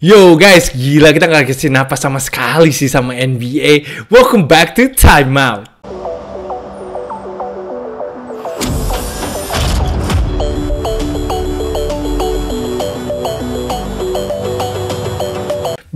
Yo guys, gila kita gak kasih napas sama sekali sih sama NBA. Welcome back to Time Out.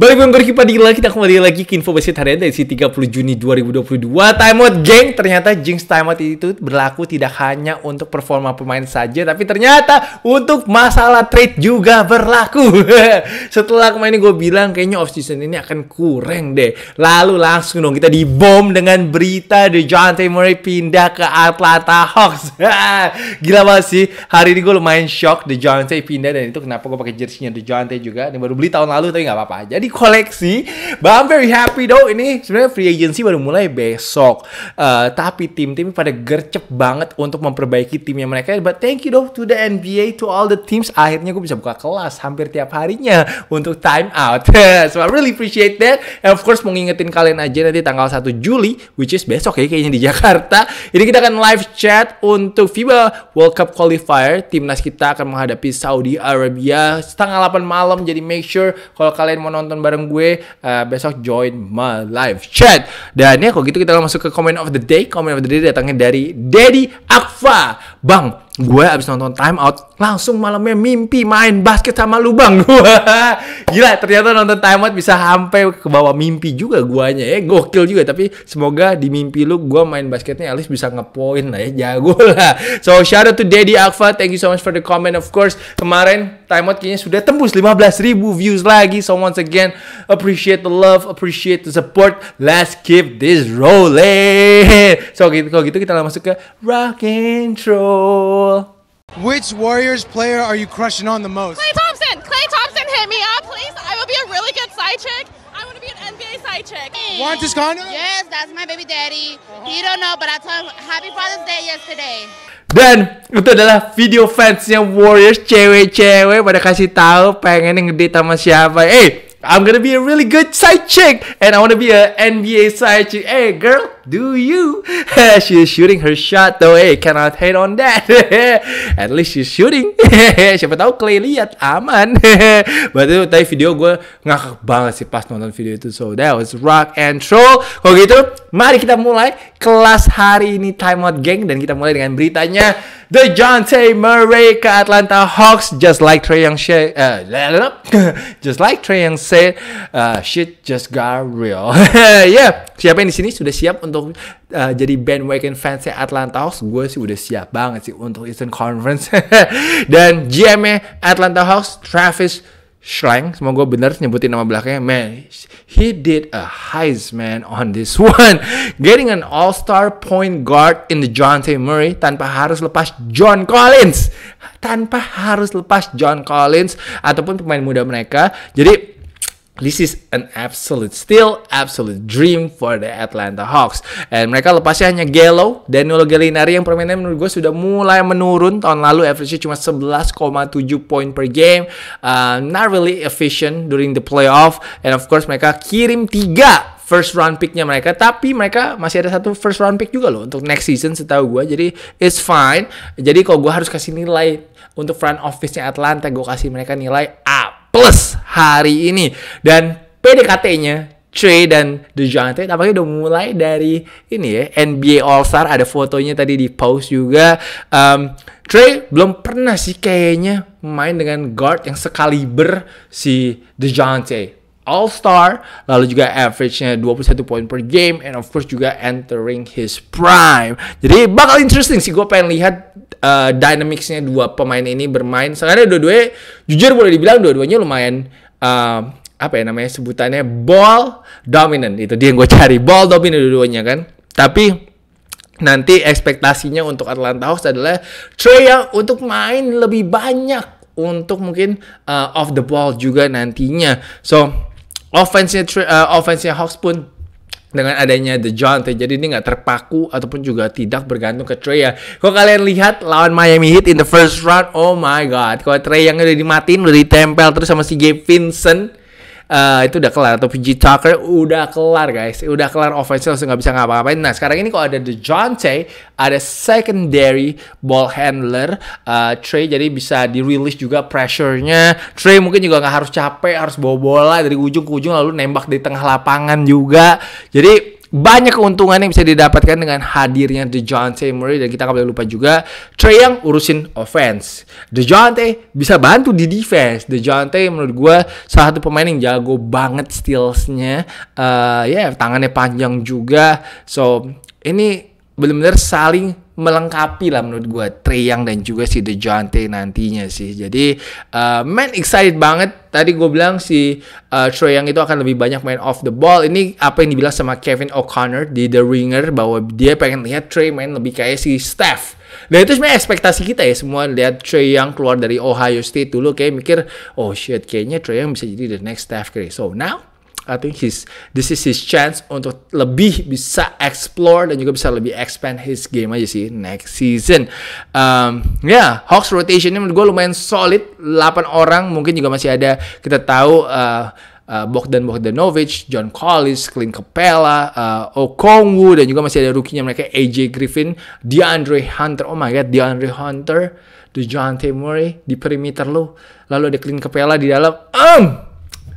Baik member lagi, kita kembali lagi ke info basket harian dari 30 Juni 2022. Timeout geng, ternyata jinx timeout itu berlaku tidak hanya untuk performa pemain saja, tapi ternyata untuk masalah trade juga berlaku. Setelah kemarin gue bilang kayaknya off season ini akan kurang deh. Lalu langsung dong kita dibom dengan berita The John Murray pindah ke Atlanta Hawks. Gila banget sih, hari ini gue lumayan shock The John pindah dan itu kenapa gue pakai jersey-nya The John juga. ini baru beli tahun lalu tapi nggak apa-apa. Jadi koleksi. But I'm very happy though. Ini sebenarnya free agency baru mulai besok. Uh, tapi tim-tim pada gercep banget untuk memperbaiki timnya mereka. But thank you though to the NBA, to all the teams. Akhirnya gue bisa buka kelas hampir tiap harinya untuk time out. so I really appreciate that. And of course mau ngingetin kalian aja nanti tanggal 1 Juli, which is besok ya kayaknya di Jakarta. Ini kita akan live chat untuk FIBA World Cup Qualifier. Timnas kita akan menghadapi Saudi Arabia setengah 8 malam. Jadi make sure kalau kalian mau nonton bareng gue uh, besok join my live chat. Dan ya kalau gitu kita langsung masuk ke comment of the day. Comment of the day datangnya dari Daddy Akva Bang, gue abis nonton time out langsung malamnya mimpi main basket sama lubang gue gila ternyata nonton time out bisa sampai ke bawah mimpi juga guanya ya gokil juga tapi semoga di mimpi lu gue main basketnya Alice bisa ngepoin lah ya jago lah so shout out to Daddy Akva thank you so much for the comment of course kemarin time out kayaknya sudah tembus 15 ribu views lagi so once again appreciate the love appreciate the support let's keep this rolling so gitu kalau gitu kita langsung masuk ke rock intro cool. Which Warriors player are you crushing on the most? Clay Thompson. Clay Thompson, hit me up, please. I will be a really good side chick. I want to be an NBA side chick. Hey. Juan Toscano? Yes, that's my baby daddy. Uh-huh. He don't know, but I told him Happy Father's Day yesterday. Dan itu adalah video fansnya Warriors cewek-cewek pada kasih tahu pengen ngedate sama siapa. hey, I'm gonna be a really good side chick and I wanna be a NBA side chick. Hey girl, do you? she's shooting her shot though. Hey, cannot hate on that. At least she's shooting. Siapa tahu Clay lihat aman. Berarti itu tadi video gue ngakak banget sih pas nonton video itu. So that was rock and troll. Kalau gitu, mari kita mulai kelas hari ini timeout geng dan kita mulai dengan beritanya The John T. Murray ke Atlanta Hawks just like Trey Young said, uh, just like Trey Young said, uh, shit just got real. yeah, siapa yang di sini sudah siap untuk untuk uh, jadi bandwagon fansnya Atlanta Hawks gue sih udah siap banget sih untuk Eastern Conference dan gm Atlanta Hawks Travis Schlang, semoga gue bener nyebutin nama belakangnya. Man, he did a Heisman on this one. Getting an all-star point guard in the John T. Murray tanpa harus lepas John Collins. Tanpa harus lepas John Collins ataupun pemain muda mereka. Jadi This is an absolute still absolute dream for the Atlanta Hawks. And mereka lepasnya hanya Gelo, Daniel Gallinari yang permainannya menurut gue sudah mulai menurun. Tahun lalu average-nya cuma 11,7 point per game. Uh, not really efficient during the playoff. And of course mereka kirim tiga first round picknya mereka tapi mereka masih ada satu first round pick juga loh untuk next season setahu gue jadi it's fine jadi kalau gue harus kasih nilai untuk front office-nya Atlanta gue kasih mereka nilai A plus hari ini. Dan PDKT-nya Trey dan DeJounte tampaknya udah mulai dari ini ya NBA All Star ada fotonya tadi di post juga um, Trey belum pernah sih kayaknya main dengan guard yang sekaliber si DeJounte All Star lalu juga average-nya 21 poin per game and of course juga entering his prime jadi bakal interesting sih gue pengen lihat uh, dynamics-nya dua pemain ini bermain sekarang dua-duanya jujur boleh dibilang dua-duanya lumayan Um, apa ya namanya sebutannya ball dominant itu dia yang gue cari ball dominant dua-duanya kan tapi nanti ekspektasinya untuk Atlanta Hawks adalah Trey Young untuk main lebih banyak untuk mungkin uh, off the ball juga nantinya so offense-nya uh, offense Hawks pun dengan adanya The John jadi ini nggak terpaku ataupun juga tidak bergantung ke Trey ya kalau kalian lihat lawan Miami Heat in the first round oh my god kalau Trey yang udah dimatiin udah ditempel terus sama si Gabe Vincent uh, itu udah kelar atau PG Tucker udah kelar guys udah kelar offense langsung nggak bisa ngapa-ngapain nah sekarang ini kok ada The Dejounte ada secondary ball handler uh, Trey jadi bisa dirilis juga pressure-nya Trey mungkin juga nggak harus capek harus bawa bola dari ujung ke ujung lalu nembak di tengah lapangan juga jadi banyak keuntungan yang bisa didapatkan dengan hadirnya The John T. Murray dan kita nggak boleh lupa juga Trey yang urusin offense. The John T. bisa bantu di defense. The John T. menurut gue salah satu pemain yang jago banget stealsnya. Uh, ya yeah, tangannya panjang juga. So ini benar-benar saling melengkapi lah menurut gue yang dan juga si The John T. nantinya sih. Jadi uh, man excited banget tadi gue bilang si uh, Troy Young itu akan lebih banyak main off the ball. Ini apa yang dibilang sama Kevin O'Connor di The Ringer bahwa dia pengen lihat Trey main lebih kayak si Steph. Dan itu sebenarnya ekspektasi kita ya semua lihat Trey Young keluar dari Ohio State dulu kayak mikir oh shit kayaknya Trey Young bisa jadi the next Steph Curry. So now I think his this is his chance untuk lebih bisa explore dan juga bisa lebih expand his game aja sih next season. Um, ya, yeah, Hawks rotation rotationnya menurut gue lumayan solid, 8 orang mungkin juga masih ada kita tahu uh, uh, Bogdan Bogdanovic, John Collins, Clint Capella, uh, Okongwu dan juga masih ada rukinya nya mereka AJ Griffin, DeAndre Hunter. Oh my god, DeAndre Hunter, John Murray di perimeter lu. Lalu ada Clint Capella di dalam. Um,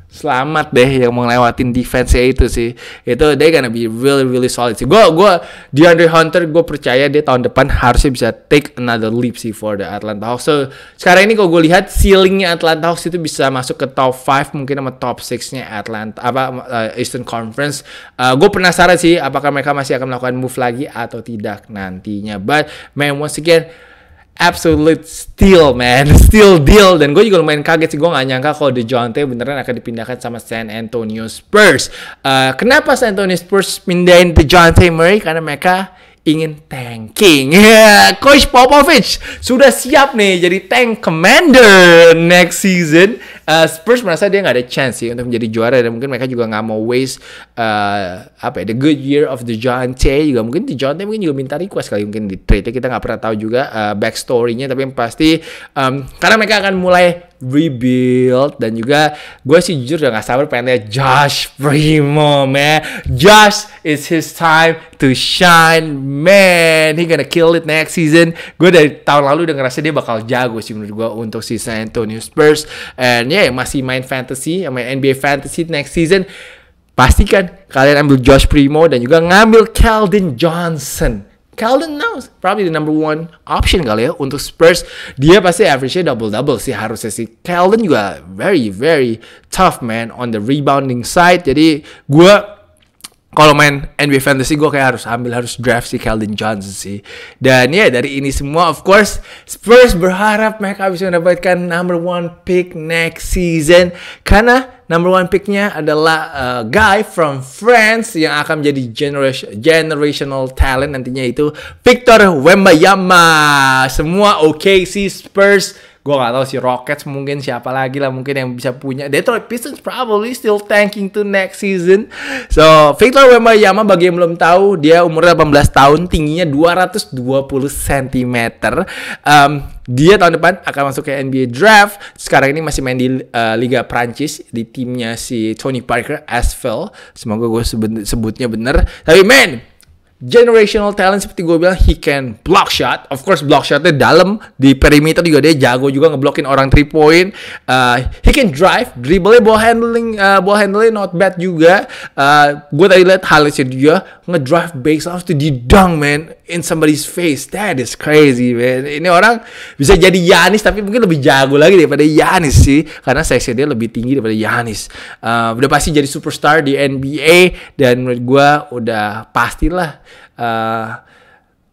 selamat deh yang mau ngelewatin defense nya itu sih. Itu dia gonna be really really solid sih. Gue gue DeAndre Hunter gue percaya dia tahun depan harusnya bisa take another leap sih for the Atlanta Hawks. So sekarang ini kalau gue lihat ceilingnya Atlanta Hawks itu bisa masuk ke top 5 mungkin sama top 6-nya Atlanta apa uh, Eastern Conference. Uh, eh, gue penasaran sih apakah mereka masih akan melakukan move lagi atau tidak nantinya. But man once again absolute steal man steal deal dan gue juga lumayan kaget sih gue gak nyangka kalau DeJounte beneran akan dipindahkan sama San Antonio Spurs uh, kenapa San Antonio Spurs pindahin DeJounte Murray karena mereka ingin tanking. Yeah, Coach Popovich sudah siap nih jadi tank commander next season uh, Spurs merasa dia nggak ada chance sih untuk menjadi juara dan mungkin mereka juga nggak mau waste uh, apa ya the good year of the John T juga mungkin di John T mungkin juga minta request kali mungkin di trade kita nggak pernah tahu juga uh, backstorynya tapi yang pasti um, karena mereka akan mulai rebuild dan juga gue sih jujur udah gak sabar pengen lihat Josh Primo man Josh is his time to shine man he gonna kill it next season gue dari tahun lalu udah ngerasa dia bakal jago sih menurut gue untuk si San Antonio Spurs and ya yang masih main fantasy, yang main NBA fantasy next season, pastikan kalian ambil Josh Primo dan juga ngambil Calvin Johnson. Calvin now probably the number one option kali ya untuk Spurs. Dia pasti average double-double sih harusnya sih. Calvin juga very very tough man on the rebounding side. Jadi gue kalau main NBA Fantasy gue kayak harus ambil harus draft si Calvin Johnson sih. Dan ya yeah, dari ini semua of course Spurs berharap mereka bisa mendapatkan number one pick next season karena number one picknya adalah uh, guy from France yang akan menjadi generation, generational talent nantinya itu Victor Wembayama. Semua oke okay, Spurs gue gak tau si Rockets mungkin siapa lagi lah mungkin yang bisa punya Detroit Pistons probably still tanking to next season so Victor Wembanyama bagi yang belum tahu dia umurnya 18 tahun tingginya 220 cm um, dia tahun depan akan masuk ke NBA draft sekarang ini masih main di uh, Liga Prancis di timnya si Tony Parker Asphalt semoga gue sebutnya bener tapi man generational talent seperti gue bilang he can block shot of course block shotnya dalam di perimeter juga dia jago juga ngeblokin orang three point uh, he can drive dribble ball handling uh, ball handling not bad juga uh, gue tadi lihat highlightsnya nge ngedrive baseline to di dunk man in somebody's face that is crazy man ini orang bisa jadi Yanis tapi mungkin lebih jago lagi daripada Yanis sih karena size dia lebih tinggi daripada Yanis uh, udah pasti jadi superstar di NBA dan menurut gue udah pastilah uh,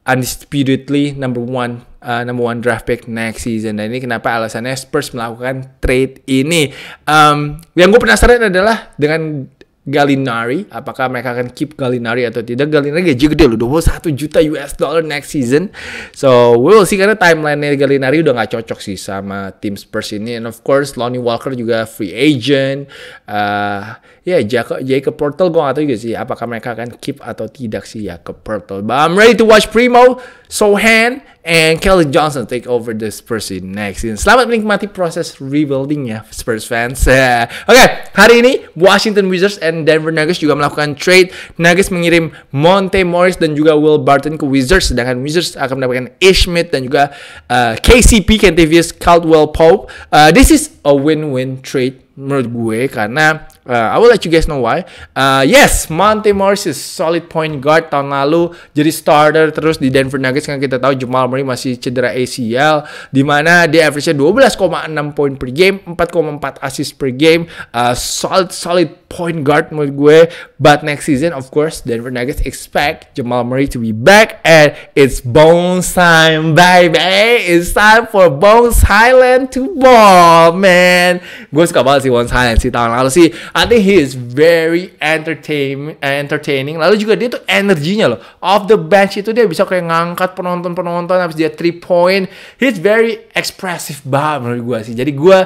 undisputedly number one uh, number one draft pick next season. Dan ini kenapa alasannya Spurs melakukan trade ini. Um, yang gue penasaran adalah dengan Gallinari, apakah mereka akan keep Gallinari atau tidak? Gallinari gaji gede loh, 21 juta US dollar next season. So we will see karena timeline-nya Gallinari udah nggak cocok sih sama tim Spurs ini. And of course Lonnie Walker juga free agent. Uh, ya yeah, Jacob, Jacob Portal gue nggak tahu juga sih apakah mereka akan keep atau tidak sih ya ke Portal. But I'm ready to watch Primo. Sohan and Kelly Johnson take over the Spurs in next season. Selamat menikmati proses rebuilding ya Spurs fans. Oke, okay, hari ini Washington Wizards and Denver Nuggets juga melakukan trade. Nuggets mengirim Monte Morris dan juga Will Barton ke Wizards, sedangkan Wizards akan mendapatkan Ishmit dan juga uh, KCP Kentavious Caldwell Pope. Uh, this is a win-win trade menurut gue karena Uh, I will let you guys know why. Uh, yes, Monty Morris is solid point guard tahun lalu jadi starter terus di Denver Nuggets kan kita tahu Jamal Murray masih cedera ACL di mana dia average-nya 12,6 poin per game, 4,4 assist per game, uh, solid solid point guard menurut gue. But next season of course Denver Nuggets expect Jamal Murray to be back and it's bones time baby. It's time for Bones Highland to ball man. Gue suka banget sih Bones Highland sih tahun lalu sih I think he is very entertain, eh, entertaining. Lalu juga dia tuh energinya loh. Off the bench itu dia bisa kayak ngangkat penonton-penonton habis dia three point. He's very expressive banget menurut gue sih. Jadi gue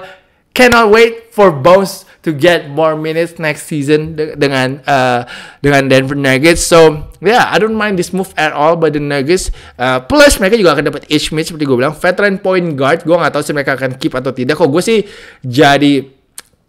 cannot wait for Bones to get more minutes next season dengan uh, dengan Denver Nuggets. So yeah, I don't mind this move at all by the Nuggets. Uh, plus mereka juga akan dapat Ishmit seperti gue bilang, veteran point guard. Gue nggak tahu sih mereka akan keep atau tidak. Kok gue sih jadi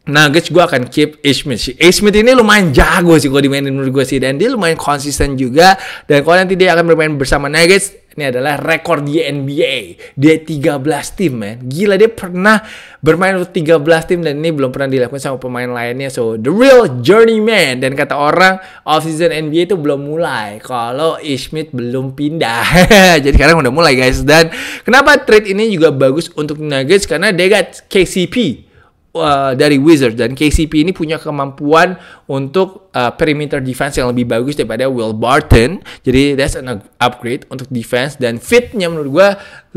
Nuggets gue akan keep Ishmit. Ishmit sih. Ishmit ini lumayan jago sih gue dimainin menurut gue sih. Dan dia lumayan konsisten juga. Dan kalau nanti dia akan bermain bersama Nuggets, ini adalah rekor di NBA. Dia 13 tim, man. Gila, dia pernah bermain untuk 13 tim dan ini belum pernah dilakukan sama pemain lainnya. So, the real journeyman. Dan kata orang, off-season NBA itu belum mulai. Kalau Ishmit belum pindah. Jadi sekarang udah mulai, guys. Dan kenapa trade ini juga bagus untuk Nuggets? Karena dia got KCP Eh, dari Wizards dan KCP ini punya kemampuan untuk uh, perimeter defense yang lebih bagus daripada Will Barton. Jadi that's an upgrade untuk defense dan fitnya menurut gue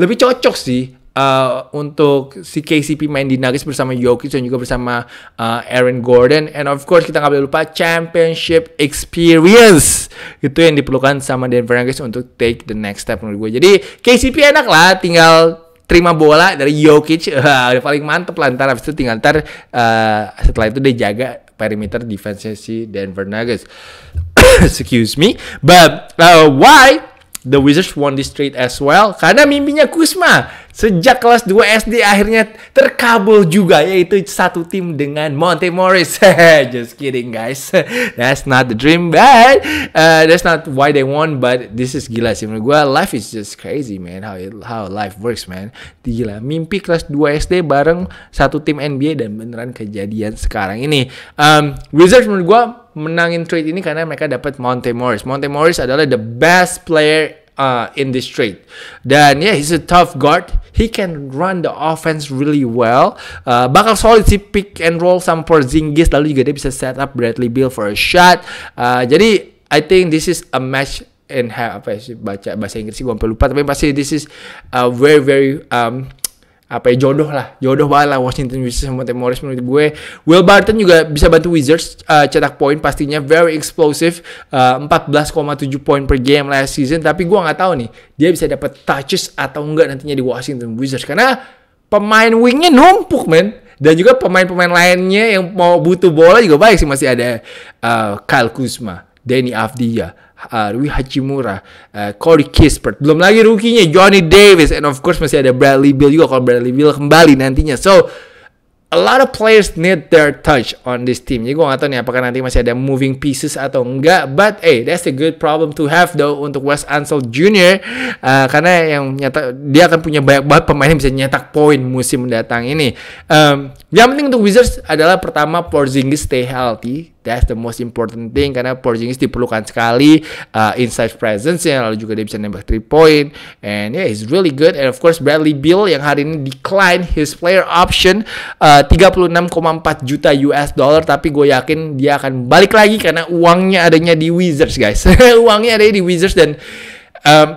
lebih cocok sih uh, untuk si KCP main di Nuggets bersama Jokic dan juga bersama uh, Aaron Gordon and of course kita nggak boleh lupa championship experience itu yang diperlukan sama Denver Nuggets untuk take the next step menurut gue jadi KCP enak lah tinggal terima bola dari Jokic uh, udah paling mantep lah ntar habis itu tinggal ntar uh, setelah itu dia jaga perimeter defense si Denver Nuggets excuse me but uh, why the Wizards won this trade as well karena mimpinya Kuzma sejak kelas 2 SD akhirnya terkabul juga yaitu satu tim dengan Monte Morris. Just kidding guys. That's not the dream but uh, that's not why they won but this is gila sih menurut gue life is just crazy man how it, how life works man. Gila mimpi kelas 2 SD bareng satu tim NBA dan beneran kejadian sekarang ini. Um, Wizards menurut gue menangin trade ini karena mereka dapat Monte Morris. Monte Morris adalah the best player uh, in this trade. Dan yeah, he's a tough guard. He can run the offense really well. Uh, bakal solid sih pick and roll sama Porzingis. Lalu juga dia bisa set up Bradley Beal for a shot. Uh, jadi I think this is a match in half apa ya sih baca bahasa Inggris sih gue lupa tapi pasti this is a very very um, apa ya jodoh lah jodoh banget lah Washington Wizards sama Tim Morris menurut gue Will Barton juga bisa bantu Wizards uh, cetak poin pastinya very explosive uh, empat uh, tujuh poin per game last season tapi gue nggak tahu nih dia bisa dapat touches atau enggak nantinya di Washington Wizards karena pemain wingnya numpuk men dan juga pemain-pemain lainnya yang mau butuh bola juga baik sih masih ada uh, Kyle Kuzma, Danny Afdia. Ah, Rui Hachimura, uh, ah, Corey Kispert, belum lagi rukinya Johnny Davis, and of course masih ada Bradley Beal juga kalau Bradley Beal kembali nantinya. So a lot of players need their touch on this team. Jadi gue gak tau nih apakah nanti masih ada moving pieces atau enggak. But hey, that's a good problem to have though untuk West Ansel Jr. Uh, ah, karena yang nyata dia akan punya banyak banget pemain yang bisa nyetak poin musim mendatang ini. Um, yang penting untuk Wizards adalah pertama Porzingis stay healthy. That's the most important thing karena Porzingis diperlukan sekali uh, inside presence ya lalu juga dia bisa nembak 3 point and yeah he's really good and of course Bradley Beal yang hari ini decline his player option uh, 36,4 juta US dollar tapi gue yakin dia akan balik lagi karena uangnya adanya di Wizards guys uangnya ada di Wizards dan um,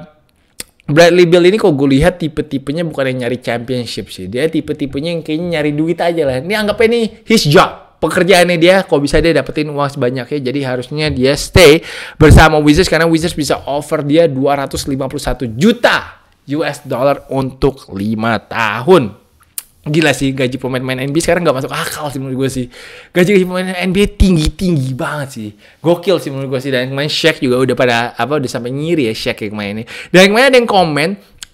Bradley Beal ini kok gue lihat tipe-tipenya bukan yang nyari championship sih. Dia tipe-tipenya yang kayaknya nyari duit aja lah. Ini anggapnya ini his job pekerjaannya dia kok bisa dia dapetin uang sebanyaknya? jadi harusnya dia stay bersama Wizards karena Wizards bisa offer dia 251 juta US dollar untuk 5 tahun Gila sih gaji pemain-pemain NBA sekarang nggak masuk akal sih menurut gue sih. Gaji-gaji pemain NBA tinggi-tinggi banget sih. Gokil sih menurut gue sih. Dan yang main Shaq juga udah pada apa udah sampai nyiri ya Shaq yang main ini. Dan yang main ada yang komen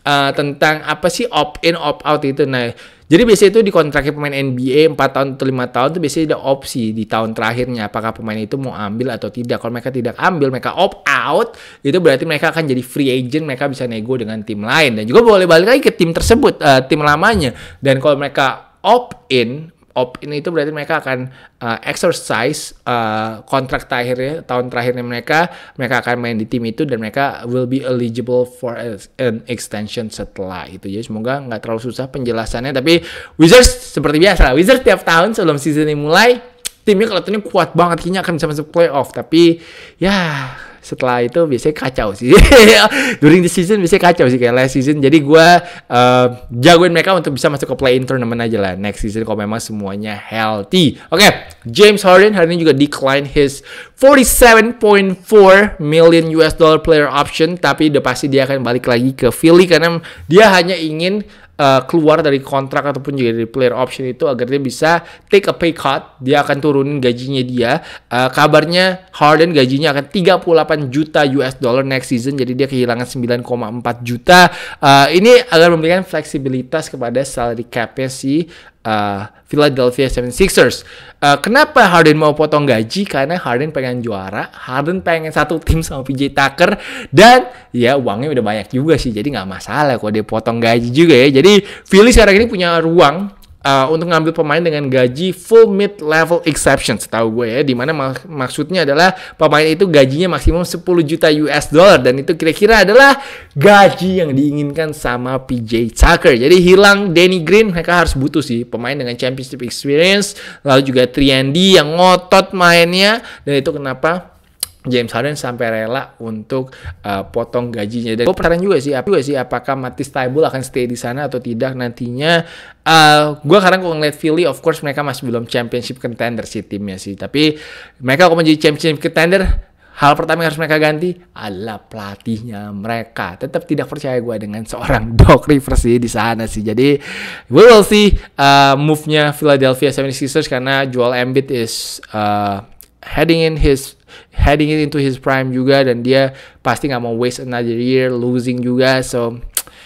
uh, tentang apa sih opt in opt out itu. Nah jadi biasanya itu di kontraknya pemain NBA 4 tahun atau 5 tahun itu biasanya ada opsi di tahun terakhirnya apakah pemain itu mau ambil atau tidak. Kalau mereka tidak ambil, mereka opt out, itu berarti mereka akan jadi free agent, mereka bisa nego dengan tim lain dan juga boleh balik lagi ke tim tersebut, uh, tim lamanya. Dan kalau mereka opt in, Op ini itu berarti mereka akan uh, exercise uh, kontrak terakhirnya tahun terakhirnya mereka mereka akan main di tim itu dan mereka will be eligible for an extension setelah itu jadi semoga nggak terlalu susah penjelasannya tapi Wizards seperti biasa Wizards tiap tahun sebelum season ini mulai timnya kelihatannya kuat banget kayaknya akan bisa masuk playoff tapi ya setelah itu biasanya kacau sih during the season biasanya kacau sih kayak last season jadi gue uh, jagoin mereka untuk bisa masuk ke play in tournament aja lah next season kalau memang semuanya healthy oke okay, James Harden hari ini juga decline his 47.4 million US dollar player option tapi udah pasti dia akan balik lagi ke Philly karena dia hanya ingin uh, keluar dari kontrak ataupun juga dari player option itu agar dia bisa take a pay cut, dia akan turunin gajinya dia. Uh, kabarnya Harden gajinya akan 38 juta US dollar next season jadi dia kehilangan 9,4 juta. Uh, ini agar memberikan fleksibilitas kepada salary capnya nya si uh, Philadelphia 76ers. Uh, kenapa Harden mau potong gaji? Karena Harden pengen juara, Harden pengen satu tim sama PJ Tucker dan ya uangnya udah banyak juga sih. Jadi nggak masalah kalau dia potong gaji juga ya. Jadi Philly sekarang ini punya ruang Eh, untuk ngambil pemain dengan gaji full mid level exception setahu gue ya dimana mak maksudnya adalah pemain itu gajinya maksimum 10 juta US dollar dan itu kira-kira adalah gaji yang diinginkan sama PJ Tucker jadi hilang Danny Green mereka harus butuh sih pemain dengan championship experience lalu juga Triandi yang ngotot mainnya dan itu kenapa James Harden sampai rela untuk uh, potong gajinya. Dan gue penasaran juga sih, apa juga sih apakah Matis Taibul akan stay di sana atau tidak nantinya. Uh, eh, gue sekarang kok ngeliat Philly, of course mereka masih belum championship contender sih timnya sih. Tapi mereka kok menjadi championship contender, Hal pertama yang harus mereka ganti adalah pelatihnya mereka. Tetap tidak percaya gue dengan seorang Doc Rivers sih di sana sih. Jadi we will see uh, move-nya Philadelphia 76ers karena Joel Embiid is uh, heading in his heading it into his prime juga dan dia pasti nggak mau waste another year losing juga so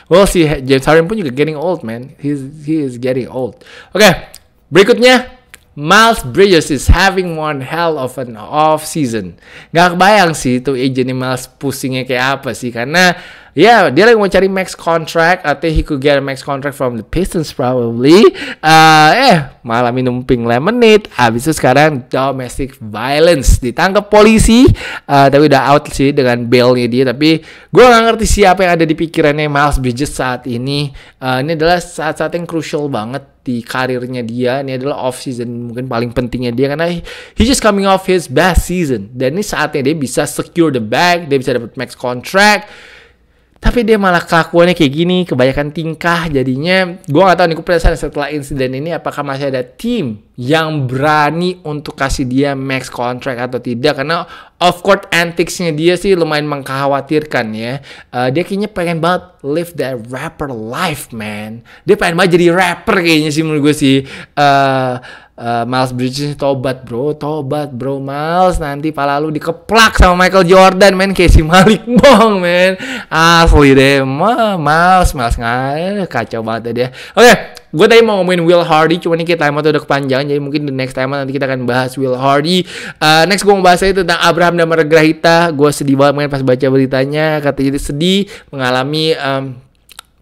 well see James Harden pun juga getting old man he's he is getting old oke okay, berikutnya Miles Bridges is having one hell of an off season. Gak kebayang sih itu agentnya Miles pusingnya kayak apa sih karena ya yeah, dia lagi mau cari max contract atau he could get a max contract from the Pistons probably. Uh, eh malah minum pink lemonade. Habis itu sekarang domestic violence ditangkap polisi uh, tapi udah out sih dengan bailnya dia tapi gue gak ngerti siapa yang ada di pikirannya Miles Bridges saat ini. Uh, ini adalah saat-saat yang crucial banget di karirnya dia ini adalah off season mungkin paling pentingnya dia karena he just coming off his best season dan ini saatnya dia bisa secure the bag dia bisa dapat max contract tapi dia malah kelakuannya kayak gini kebanyakan tingkah jadinya gue gak tahu nih gue penasaran setelah insiden ini apakah masih ada tim yang berani untuk kasih dia max contract atau tidak karena Of court anticsnya dia sih lumayan mengkhawatirkan ya. Uh, dia kayaknya pengen banget live that rapper life man. Dia pengen banget jadi rapper kayaknya sih menurut gue sih. Uh, Uh, Miles Bridges tobat bro, tobat bro Miles nanti pala lu dikeplak sama Michael Jordan man, kayak si Malik Bong man, asli deh Ma, Miles Miles nggak kacau banget ya dia. Oke okay, Gue tadi mau ngomongin Will Hardy, cuman ini kita time udah kepanjangan, jadi mungkin the next time nanti kita akan bahas Will Hardy. Uh, next gue mau bahas aja tentang Abraham dan Margarita Gue sedih banget pas baca beritanya, katanya sedih mengalami um,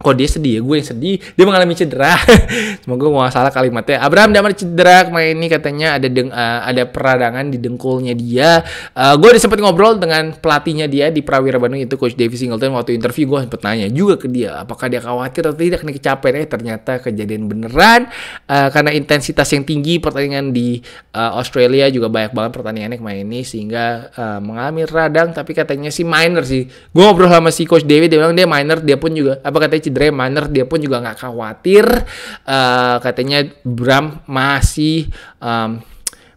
kok dia sedih ya gue yang sedih dia mengalami cedera semoga gue gak salah kalimatnya Abraham Damar cedera kemarin ini katanya ada deng uh, ada peradangan di dengkulnya dia uh, eh, gue udah sempet ngobrol dengan pelatihnya dia di Prawira Bandung itu coach David Singleton waktu interview gue sempet nanya juga ke dia apakah dia khawatir atau tidak nih kecapean eh ternyata kejadian beneran uh, karena intensitas yang tinggi pertandingan di uh, Australia juga banyak banget pertandingannya kemarin ini sehingga uh, mengalami radang tapi katanya sih minor sih gue ngobrol sama si coach David dia bilang dia minor dia pun juga apa katanya cedera minor dia pun juga nggak khawatir uh, katanya Bram masih um,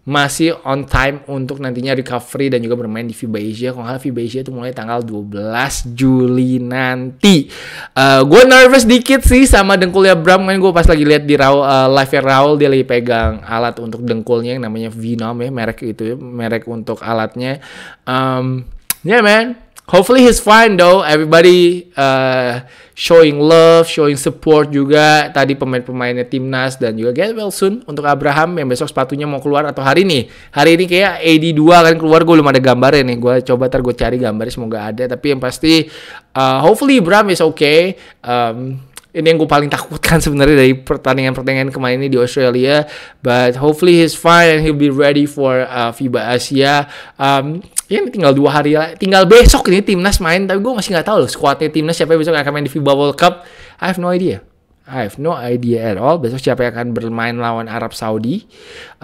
masih on time untuk nantinya recovery dan juga bermain di FIBA Asia. Kalau nggak FIBA Asia itu mulai tanggal 12 Juli nanti. Uh, eh, gue nervous dikit sih sama dengkulnya Bram. Kan gue pas lagi lihat di Raul, uh, live ya Raul dia lagi pegang alat untuk dengkulnya yang namanya Venom ya merek itu ya, merek untuk alatnya. Um, yeah man, hopefully he's fine though. Everybody uh, showing love, showing support juga. Tadi pemain-pemainnya timnas dan juga get well soon untuk Abraham yang besok sepatunya mau keluar atau hari ini. Hari ini kayak AD2 kan keluar gue belum ada gambarnya nih. Gue coba ntar gue cari gambarnya semoga ada. Tapi yang pasti uh, hopefully Abraham is okay. Um, ini yang gue paling takutkan sebenarnya dari pertandingan-pertandingan kemarin ini di Australia. But hopefully he's fine and he'll be ready for uh, FIBA Asia. Um, ya tinggal dua hari lagi tinggal besok ini timnas main tapi gue masih nggak tahu loh skuadnya timnas siapa yang besok akan main di FIBA World Cup I have no idea I have no idea at all besok siapa yang akan bermain lawan Arab Saudi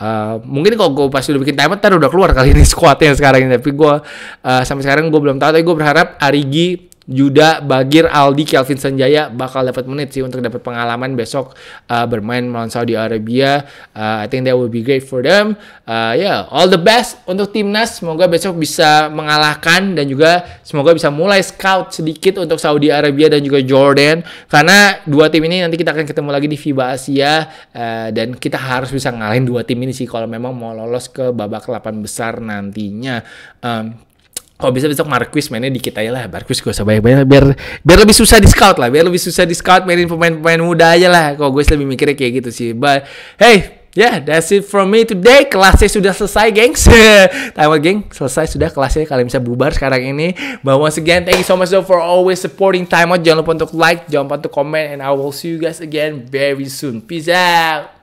uh, mungkin kalau gue pasti udah bikin timeout ntar udah keluar kali ini skuadnya sekarang ini tapi gue uh, sampai sekarang gue belum tahu tapi gue berharap Arigi Juda Bagir, Aldi, Kelvin Sanjaya bakal dapat menit sih untuk dapat pengalaman besok uh, bermain melawan Saudi Arabia. Uh, I think that will be great for them. Uh, ya, yeah, all the best untuk timnas. Semoga besok bisa mengalahkan dan juga semoga bisa mulai scout sedikit untuk Saudi Arabia dan juga Jordan. Karena dua tim ini nanti kita akan ketemu lagi di FIBA Asia uh, dan kita harus bisa ngalahin dua tim ini sih kalau memang mau lolos ke babak 8 besar nantinya. Um, kalau bisa besok Marquis mainnya dikit aja lah Marquis gue usah banyak-banyak biar biar lebih susah di scout lah biar lebih susah di scout mainin pemain-pemain muda aja lah kalau gue lebih mikirnya kayak gitu sih but hey yeah, that's it from me today. Kelasnya sudah selesai, gengs. Time geng, selesai sudah kelasnya. Kalian bisa bubar sekarang ini. But once again, thank you so much though for always supporting Time Out. Jangan lupa untuk like, jangan lupa untuk comment, and I will see you guys again very soon. Peace out.